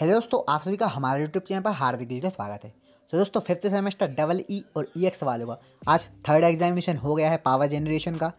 hello दोस्तों आप सभी का हमारे यूट्यूब चैनल पर हार्दिक दिल से स्वागत है तो दोस्तों फिफ्थ सेमेस्टर डबल ई और ई e एक्स वालों का आज थर्ड एग्जामिनेशन हो गया है पावर जनरेशन का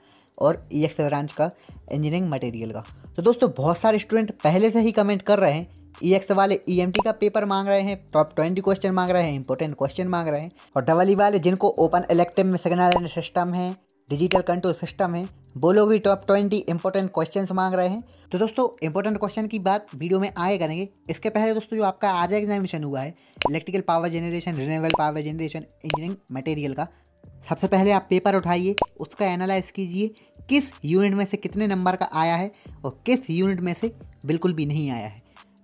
और ई एक्स ब्रांच का इंजीनियरिंग मटेरियल का तो दोस्तों बहुत सारे स्टूडेंट पहले से ही कमेंट कर रहे हैं ई e एक्स वाले ई एम टी का पेपर मांग रहे हैं टॉप ट्वेंटी क्वेश्चन मांग रहे हैं इंपॉर्टेंट क्वेश्चन मांग रहे हैं और डबल ई e वाले जिनको ओपन इलेक्टिव में सिग्नल सिस्टम है डिजिटल कंट्रोल सिस्टम है वो लोग भी टॉप ट्वेंटी इंपॉर्टेंट क्वेश्चन मांग रहे हैं तो दोस्तों इंपॉर्टेंट क्वेश्चन की बात वीडियो में आए करेंगे इसके पहले दोस्तों जो आपका आज एग्जामिनेशन हुआ है electrical power generation renewable power generation engineering material का सबसे पहले आप पेपर उठाइए उसका एनालाइज कीजिए किस यूनिट में से कितने नंबर का आया है और किस यूनिट में से बिल्कुल भी नहीं आया है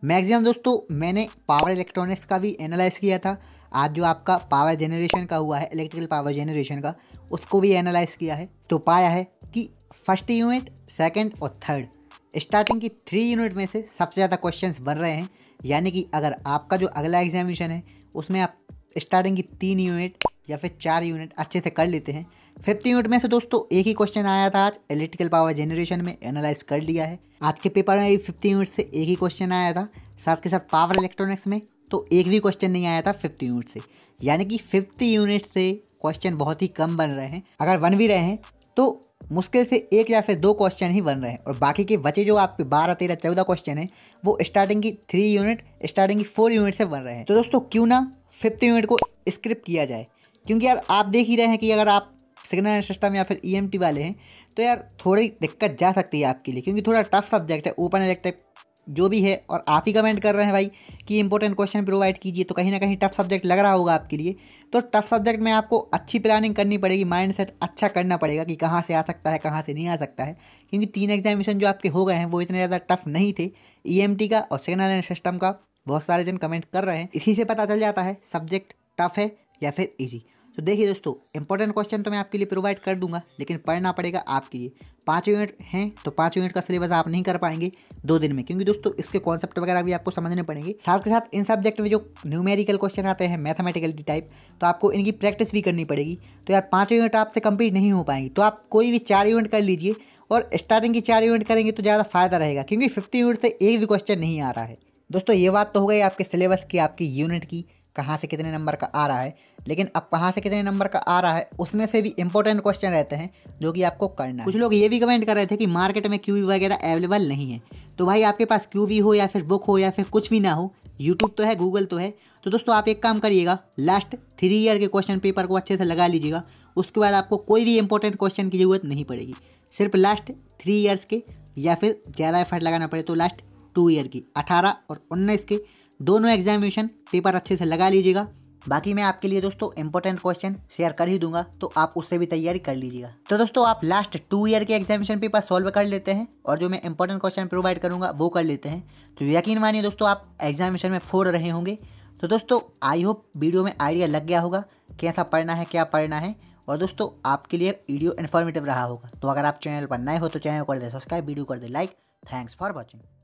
मैक्सिमम दोस्तों मैंने पावर इलेक्ट्रॉनिक्स का भी एनालाइज किया था आज जो आपका पावर जनरेशन का हुआ है इलेक्ट्रिकल पावर जनरेशन का उसको भी एनालाइज किया है तो पाया है कि फर्स्ट यूनिट सेकंड और थर्ड स्टार्टिंग की थ्री यूनिट में से सबसे ज़्यादा क्वेश्चन बन रहे हैं यानी कि अगर आपका जो अगला एग्जामिनेशन है उसमें आप स्टार्टिंग की तीन यूनिट या फिर चार यूनिट अच्छे से कर लेते हैं फिफ्थ यूनिट में से दोस्तों एक ही क्वेश्चन आया था आज इलेक्ट्रिकल पावर जनरेशन में एनालाइज कर लिया है आज के पेपर में फिफ्थ यूनिट से एक ही क्वेश्चन आया था साथ के साथ पावर इलेक्ट्रॉनिक्स में तो एक भी क्वेश्चन नहीं आया था फिफ्थ यूनिट से यानी कि फिफ्थ यूनिट से क्वेश्चन बहुत ही कम बन रहे हैं अगर बन भी रहे हैं तो मुश्किल से एक या फिर दो क्वेश्चन ही बन रहे हैं और बाकी के बचे जो आपके बारह तेरह चौदह क्वेश्चन हैं वो स्टार्टिंग की थ्री यूनिट स्टार्टिंग की फोर यूनिट से बन रहे हैं तो दोस्तों क्यों ना फिफ्थ यूनिट को स्क्रिप्ट किया जाए क्योंकि यार आप देख ही रहे हैं कि अगर आप सेकेंड हैंड सिस्टम या फिर ई e वाले हैं तो यार थोड़ी दिक्कत जा सकती है आपके लिए क्योंकि थोड़ा टफ सब्जेक्ट है ओपन इलेक्टिव जो भी है और आप ही कमेंट कर रहे हैं भाई कि इंपॉर्टेंट क्वेश्चन प्रोवाइड कीजिए तो कहीं ना कहीं टफ सब्जेक्ट लग रहा होगा आपके लिए तो टफ सब्जेक्ट में आपको अच्छी प्लानिंग करनी पड़ेगी माइंड सेट अच्छा करना पड़ेगा कि कहाँ से आ सकता है कहाँ से नहीं आ सकता है क्योंकि तीन एग्जामिनेशन जो आपके हो गए हैं वो इतने ज़्यादा टफ नहीं थे ई e का और सेकेंड सिस्टम का बहुत सारे जन कमेंट कर रहे हैं इसी से पता चल जाता है सब्जेक्ट टफ है या फिर ईजी तो देखिए दोस्तों इंपॉर्टेंट क्वेश्चन तो मैं आपके लिए प्रोवाइड कर दूंगा लेकिन पढ़ना पड़ेगा आपके लिए पाँच यूनिट हैं तो पाँच यूनिट का सिलेबस आप नहीं कर पाएंगे दो दिन में क्योंकि दोस्तों इसके कॉन्सेप्ट वगैरह भी आपको समझने पड़ेंगे साथ के साथ इन सब्जेक्ट में जो न्यूमेरिकल क्वेश्चन आते हैं मैथमेटिकल टाइप तो आपको इनकी प्रैक्टिस भी करनी पड़ेगी तो यार पाँच यूनिट आपसे कंप्लीट नहीं हो पाएंगी तो आप कोई भी चार यूनिट कर लीजिए और स्टार्टिंग की चार यूनिट करेंगे तो ज़्यादा फायदा रहेगा क्योंकि फिफ्टी यूनिट से एक भी क्वेश्चन नहीं आ रहा है दोस्तों ये बात तो हो गई आपके सिलेबस की आपकी यूनिट की कहाँ से कितने नंबर का आ रहा है लेकिन अब कहाँ से कितने नंबर का आ रहा है उसमें से भी इंपॉर्टेंट क्वेश्चन रहते हैं जो कि आपको करना है कुछ लोग ये भी कमेंट कर रहे थे कि मार्केट में क्यू वगैरह अवेलेबल नहीं है तो भाई आपके पास क्यू हो या फिर बुक हो या फिर कुछ भी ना हो यूट्यूब तो है गूगल तो है तो दोस्तों आप एक काम करिएगा लास्ट थ्री ईयर के क्वेश्चन पेपर को अच्छे से लगा लीजिएगा उसके बाद आपको कोई भी इंपॉर्टेंट क्वेश्चन की ज़रूरत नहीं पड़ेगी सिर्फ लास्ट थ्री ईयर्स के या फिर ज़्यादा एफर्ट लगाना पड़े तो लास्ट टू ईयर की अठारह और उन्नीस के दोनों एग्जामिनेशन पेपर अच्छे से लगा लीजिएगा बाकी मैं आपके लिए दोस्तों इंपॉर्टेंट क्वेश्चन शेयर कर ही दूंगा तो आप उससे भी तैयारी कर लीजिएगा तो दोस्तों आप लास्ट टू ईयर के एग्जामिनेशन पेपर सॉल्व कर लेते हैं और जो मैं इंपॉर्टेंट क्वेश्चन प्रोवाइड करूंगा वो कर लेते हैं तो यकीन मानिए दोस्तों आप एग्जामिनेशन में फोड़ रहे होंगे तो दोस्तों आई होप वीडियो में आइडिया लग गया होगा कैसा पढ़ना है क्या पढ़ना है और दोस्तों आपके लिए वीडियो इन्फॉर्मेटिव रहा होगा तो अगर आप चैनल पर नए हो तो चैनल कर दे सब्सक्राइब वीडियो कर दे लाइक थैंक्स फॉर वॉचिंग